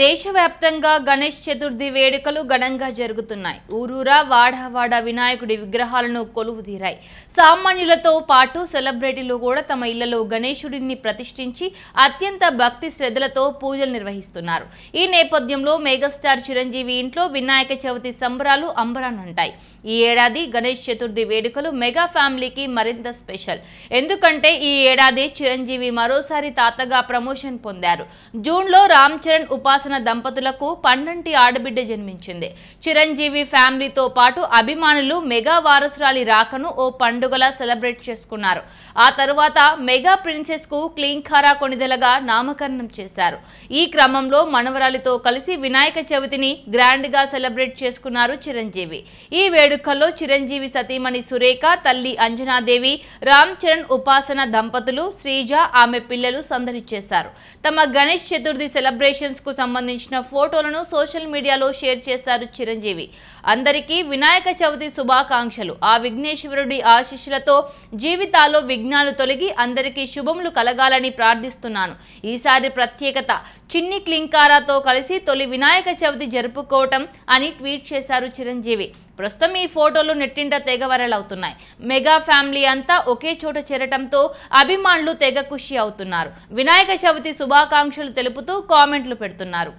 దేశవ్యాప్తంగా గణేష్ చతుర్థి వేడుకలు ఘనంగా జరుగుతున్నాయి ఊరూరా వాడవాడ వినాయకుడి విగ్రహాలను కొలువు తీరాయి సామాన్యులతో పాటు సెలబ్రిటీలు కూడా తమ ఇళ్లలో గణేశుడిని ప్రతిష్ఠించి అత్యంత భక్తి శ్రద్ధలతో పూజలు నిర్వహిస్తున్నారు ఈ నేపథ్యంలో మెగాస్టార్ చిరంజీవి ఇంట్లో వినాయక చవితి సంబరాలు అంబరానంటాయి ఈ ఏడాది గణేష్ చతుర్థి వేడుకలు మెగా ఫ్యామిలీకి మరింత స్పెషల్ ఎందుకంటే ఈ ఏడాది చిరంజీవి మరోసారి తాతగా ప్రమోషన్ పొందారు జూన్లో రామ్ చరణ్ ఉపా శ్రీనివాసన దంపతులకు పన్నంటి ఆడబిడ్డ జన్మించింది చిరంజీవి ఫ్యామిలీతో పాటు అభిమానులు మెగా వారసురాలి రాకను ఓ పండుగలా సెలబ్రేట్ చేసుకున్నారు ఆ తరువాత మెగా ప్రిన్సెస్ కు క్లీంఖారా కొణిదలగా నామకరణం చేశారు ఈ క్రమంలో మనవరాలితో కలిసి వినాయక చవితిని గ్రాండ్ గా సెలబ్రేట్ చేసుకున్నారు చిరంజీవి ఈ వేడుకల్లో చిరంజీవి సతీమణి సురేఖ తల్లి అంజనాదేవి రామ్ చరణ్ ఉపాసన దంపతులు శ్రీజ ఆమె పిల్లలు సందడి చేశారు తమ గణేష్ చతుర్థి సెలబ్రేషన్స్ కు సంబంధించిన ఫోటోలను సోషల్ మీడియాలో షేర్ చేశారు చిరంజీవి అందరికీ వినాయక చవితి శుభాకాంక్షలు ఆ విఘ్నేశ్వరుడి ఆశీస్సులతో జీవితాల్లో విఘ్నాలు తొలగి అందరికీ శుభములు కలగాలని ప్రార్థిస్తున్నాను ఈసారి ప్రత్యేకత చిన్ని క్లింకారాతో కలిసి తొలి వినాయక చవితి జరుపుకోవటం అని ట్వీట్ చేశారు చిరంజీవి ప్రస్తుతం ఈ ఫోటోలు నెట్టింట తెగ వైరల్ అవుతున్నాయి మెగా ఫ్యామిలీ అంతా ఒకే చోట చేరటంతో అభిమానులు తెగ ఖుషి అవుతున్నారు వినాయక చవితి శుభాకాంక్షలు తెలుపుతూ కామెంట్లు పెడుతున్నారు